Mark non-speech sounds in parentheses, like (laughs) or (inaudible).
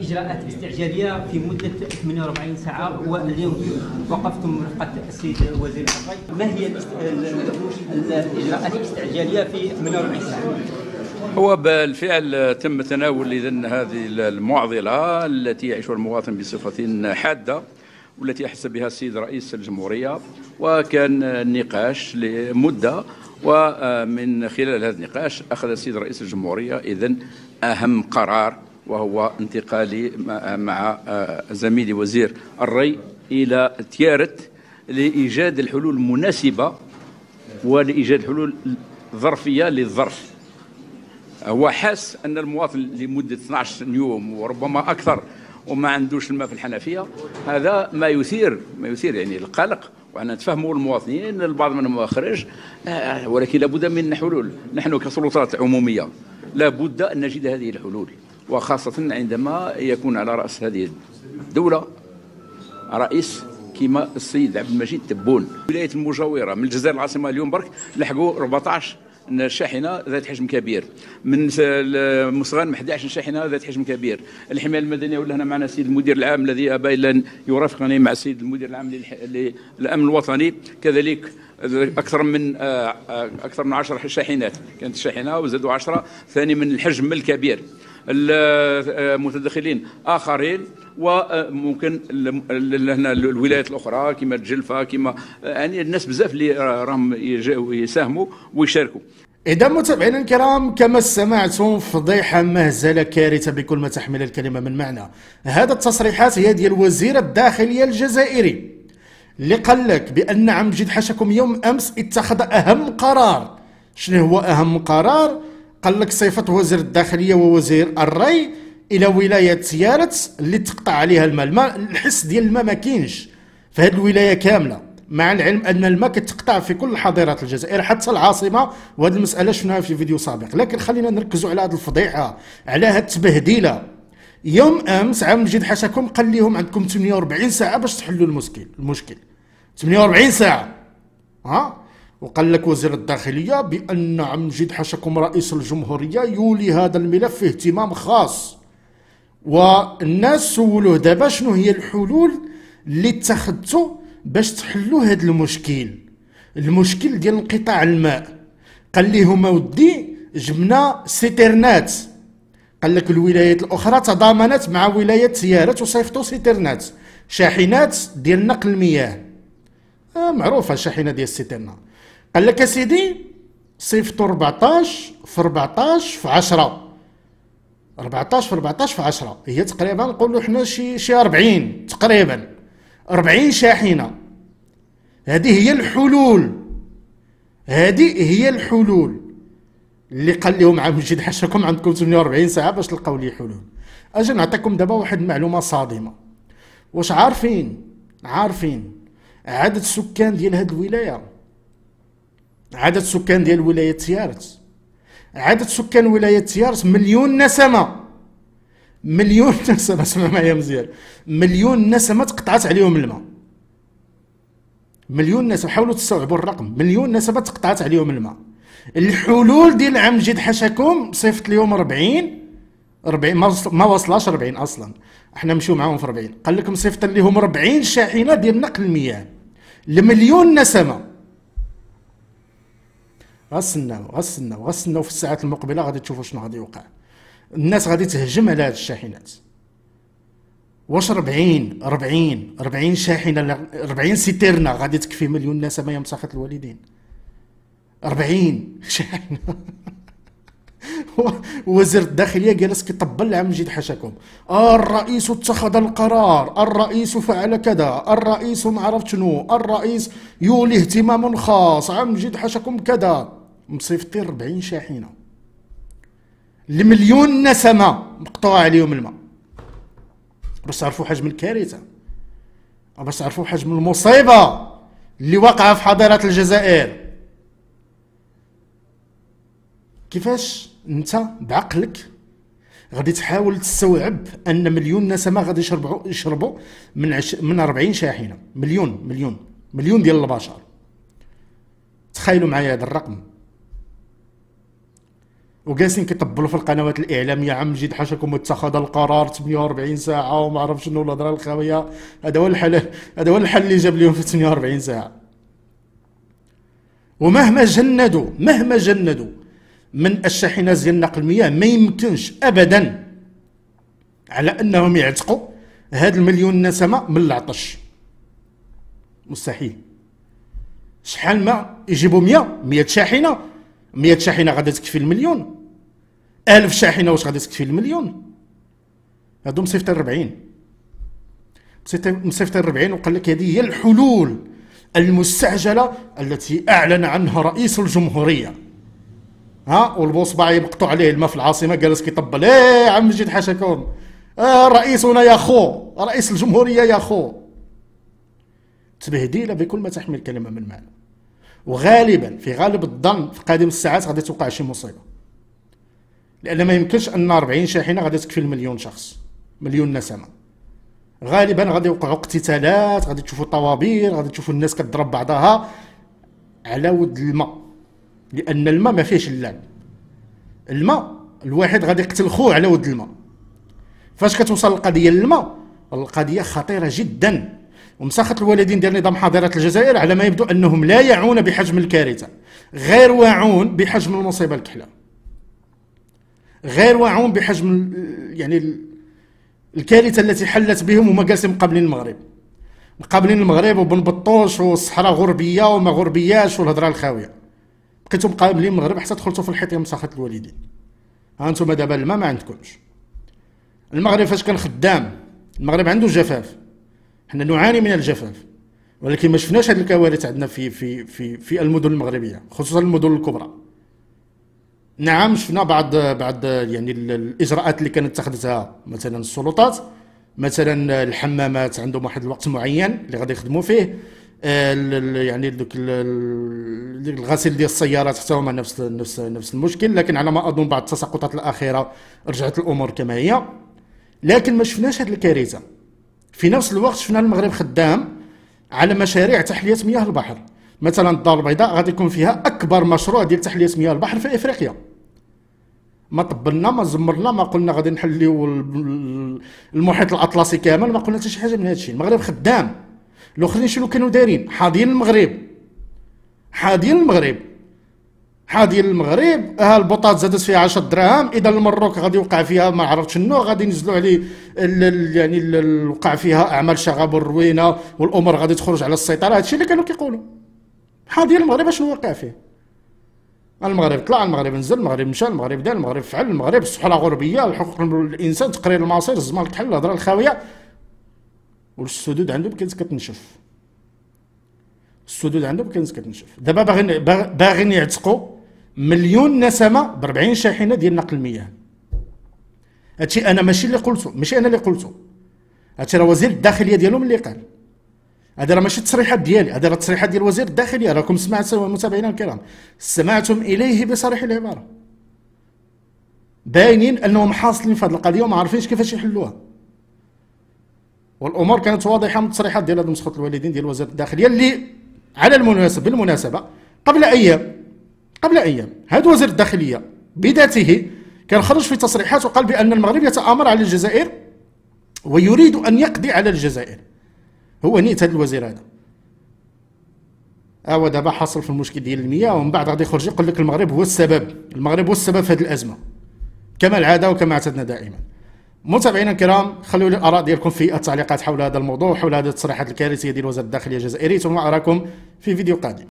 اجراءات استعجاليه في مده 48 ساعه واليوم وقفتم رفقه السيد وزير العطاي ما هي الاجراءات الاستعجاليه في 48 ساعه؟ هو بالفعل تم تناول اذا هذه المعضله التي يعيشها المواطن بصفه حاده والتي احس بها السيد رئيس الجمهوريه وكان النقاش لمده ومن خلال هذا النقاش اخذ السيد رئيس الجمهوريه اذا اهم قرار وهو انتقالي مع آه، زميلي وزير الري إلى تيارت لإيجاد الحلول المناسبة ولإيجاد حلول ظرفية للظرف هو حاس أن المواطن لمدة 12 يوم وربما أكثر وما عندوش الماء في الحنفية هذا ما يثير ما يثير يعني القلق وأنا نتفهموا المواطنين البعض منهم خرج آه، ولكن لابد من حلول نحن كسلطات عمومية لابد أن نجد هذه الحلول وخاصة عندما يكون على رأس هذه الدولة رئيس كما السيد عبد المجيد تبون ولاية المجاورة من الجزائر العاصمة اليوم برك لحقوا 14 شاحنة ذات حجم كبير من مصغان 11 شاحنة ذات حجم كبير الحماية المدنية ولا هنا معنا السيد المدير العام الذي أبى إلا يرافقني مع السيد المدير العام للأمن الوطني كذلك اكثر من آه، آه، اكثر من 10 شاحنات كانت شاحنه وزادوا 10 ثاني من الحجم الكبير المتدخلين اخرين وممكن هنا الولايات الاخرى كما الجلفه كما يعني الناس بزاف اللي راهم يساهموا ويشاركوا إذا متابعينا الكرام كما سمعتم فضيحة مهزلة كارثة بكل ما تحمل الكلمة من معنى هذا التصريحات هي ديال وزير الداخلية الجزائري اللي قال لك بأن عم جد حشكم يوم أمس اتخذ أهم قرار شنو هو أهم قرار قال لك صيفط وزير الداخليه ووزير الري الى ولايه سيارت اللي تقطع عليها الماء الماء الحس ديال الماء ما كاينش في هذه الولايه كامله مع العلم ان الماء كتقطع في كل حاضرات الجزائر حتى العاصمه وهذه المساله شفناها في فيديو سابق لكن خلينا نركزوا على هذه الفضيحه على هذه التبهديله يوم امس عام مجيد حشاكم قال لهم عندكم 48 ساعه باش تحلوا المشكل المشكل 48 ساعه ها وقال لك وزير الداخلية بأن عمجد حشكم رئيس الجمهورية يولي هذا الملف اهتمام خاص والناس سولوه دابا شنو هي الحلول اللي اتخذتو باش تحلوا هذا المشكل المشكل ديال انقطاع الماء قال لهم ودي جبنا سيترنات قال لك الولايات الاخرى تضامنت مع ولايه سيارات وصيفطوا سيترنات شاحنات ديال نقل المياه آه معروفه الشاحنه ديال السيترنا قال لك سيدي صيفط 14 في 14 في 10 14 في 14 في 10 هي تقريبا نقولوا حنا شي شي 40 تقريبا 40 شاحنه هذه هي الحلول هذه هي الحلول اللي قال لهم عام جد حشاكم عندكم 48 ساعه باش تلقاو لي حلول اجي نعطيكم دابا واحد المعلومه صادمه واش عارفين عارفين عدد السكان ديال هذه الولايه عدد سكان ديال ولايه تيارت عدد سكان ولايه تيارت مليون نسمه مليون (laughs) نسمه اسمع معايا مزيان مليون نسمه تقطعت عليهم الماء مليون نسمه حاولوا تستوعبوا الرقم مليون نسمه تقطعت عليهم الماء الحلول ديال عام جد حشاكم صيفط لهم 40 40 ما وصلاش 40 اصلا احنا مشيو معاهم في 40 قال لكم صيفط لهم 40 شاحنه ديال نقل المياه لمليون نسمه غنستناو غنستناو غنستناو في الساعات المقبله غادي تشوفوا شنو غادي يوقع الناس غادي تهجم على هاد الشاحنات واش 40 40 40 شاحنه 40 سيترنا غادي تكفي مليون ناس ما يمسخة الوالدين 40 (laughs) شاحنه (laughs) وزير الداخليه جالس كيطبل العام مجيد حشاكم الرئيس اتخذ القرار الرئيس فعل كذا الرئيس ما عرفت شنو الرئيس يولي اهتمام خاص عم مجيد حشاكم كذا مصيفطين 40 شاحنه لمليون نسمه مقطوع عليهم الماء باش تعرفوا حجم الكارثه باش تعرفوا حجم المصيبه اللي واقعه في حضاره الجزائر كيفاش انت بعقلك غادي تحاول تستوعب ان مليون نسمه غادي يشربوا يشربوا من عش من 40 شاحنه مليون مليون مليون ديال البشر تخيلوا معايا هذا الرقم وجالسين كيطبلوا في القنوات الاعلاميه عم جد حاشاكم اتخذ القرار 48 ساعه وما عرف شنو الهضره الخاويه هذا هو الحل هذا هو الحل اللي جاب لهم في 48 ساعه ومهما جندوا مهما جندوا من الشاحنات ديال نقل المياه ما يمكنش ابدا على انهم يعتقوا هاد المليون نسمه من العطش مستحيل شحال ما يجيبوا 100 100 شاحنه 100 شاحنه غادي تكفي المليون 1000 شاحنه واش غادي تكفي المليون هادو مصيفط 40 مصيفط 40 وقال لك هذه هي الحلول المستعجله التي اعلن عنها رئيس الجمهوريه ها والبوص باعي مقطوع عليه الماء في العاصمه جالس كيطبل ايه عم مجيد حاشاكم آه رئيسنا يا خو رئيس الجمهوريه يا خو تبهديله بكل ما تحمل كلمه من معنى وغالبا في غالب الظن في قادم الساعات غادي توقع شي مصيبه لان ما يمكنش ان 40 شاحنه غادي تكفي المليون شخص مليون نسمه غالبا غادي يوقعوا اقتتالات غادي تشوفوا طوابير غادي تشوفوا الناس كتضرب بعضها على ود الماء لان الماء ما فيهش اللعب الماء الواحد غادي يقتل خوه على ود الماء فاش كتوصل القضيه للماء القضيه خطيره جدا ومساخة الوالدين ديال نظام حاضرة الجزائر على ما يبدو أنهم لا يعون بحجم الكارثة غير واعون بحجم المصيبة الكحلة غير واعون بحجم يعني الكارثة التي حلت بهم هما جالسين مقابلين المغرب مقابلين المغرب وبن بطوش والصحراء غربية وما غربياش والهضرة الخاوية بقيتو مقابلين المغرب حتى دخلتو في الحيط يا مساخة الوالدين ها انتم دابا الماء ما عندكمش المغرب فاش كان خدام المغرب عنده جفاف حنا نعاني من الجفاف ولكن ما شفناش هذه الكوارث عندنا في في في في المدن المغربيه خصوصا المدن الكبرى نعم شفنا بعض بعض يعني الاجراءات اللي كانت اتخذتها مثلا السلطات مثلا الحمامات عندهم واحد الوقت معين اللي غادي يخدموا فيه آه، يعني دوك الغسيل ديال السيارات حتى هما نفس نفس نفس المشكل لكن على ما اظن بعد التساقطات الاخيره رجعت الامور كما هي لكن ما شفناش هذه الكارثه في نفس الوقت شفنا المغرب خدام على مشاريع تحليه مياه البحر مثلا الدار البيضاء غادي يكون فيها اكبر مشروع ديال تحليه مياه البحر في افريقيا ما طبلنا ما زمرنا ما قلنا غادي نحليو المحيط الاطلسي كامل ما قلنا حتى شي حاجه من هذا الشيء المغرب خدام الاخرين شنو كانوا دايرين حاضين المغرب حاضين المغرب حا ديال المغرب ها البطاط زادت فيها 10 دراهم اذا المروك غادي يوقع فيها ما عرفتش شنو غادي ينزلوا عليه يعني وقع فيها اعمال شغب والروينه والامور غادي تخرج على السيطره هادشي اللي كانوا كيقولوا حا ديال المغرب اشنو واقع فيه المغرب طلع المغرب نزل المغرب مشى المغرب دار المغرب فعل المغرب الصحراء الغربيه الحقوق الانسان تقرير المصير الزمان الكحل الهضره الخاويه والسدود عندهم كانت كتنشف السدود عندهم كانت كتنشف دابا باغيين باغيين يعتقوا مليون نسمه ب 40 شاحنه ديال نقل المياه هادشي انا ماشي اللي قلته ماشي انا اللي قلته هادشي راه وزير الداخليه ديالهم اللي قال هذا راه ماشي التصريحات ديالي هذا راه التصريحات ديال وزير الداخليه راكم سمعتوا متابعينا الكرام سمعتم اليه بصريح العباره باينين انهم حاصلين في هذه القضيه وما عارفينش كيفاش يحلوها والامور كانت واضحه من التصريحات ديال هذا مسخوط الوالدين ديال وزير الداخليه اللي على المناسبه بالمناسبه قبل ايام قبل ايام هذا وزير الداخليه بذاته كان خرج في تصريحات وقال بان المغرب يتامر على الجزائر ويريد ان يقضي على الجزائر هو نيت هذا الوزير هذا هو آه، دابا حاصل في المشكل ديال المياه ومن بعد غادي يخرج يقول لك المغرب هو السبب المغرب هو السبب في هذه الازمه كما العاده وكما اعتدنا دائما متابعينا الكرام خلوا لي الاراء ديالكم في التعليقات حول هذا الموضوع حول هذه التصريحات الكارثيه ديال وزير الداخليه الجزائري ثم اراكم في فيديو قادم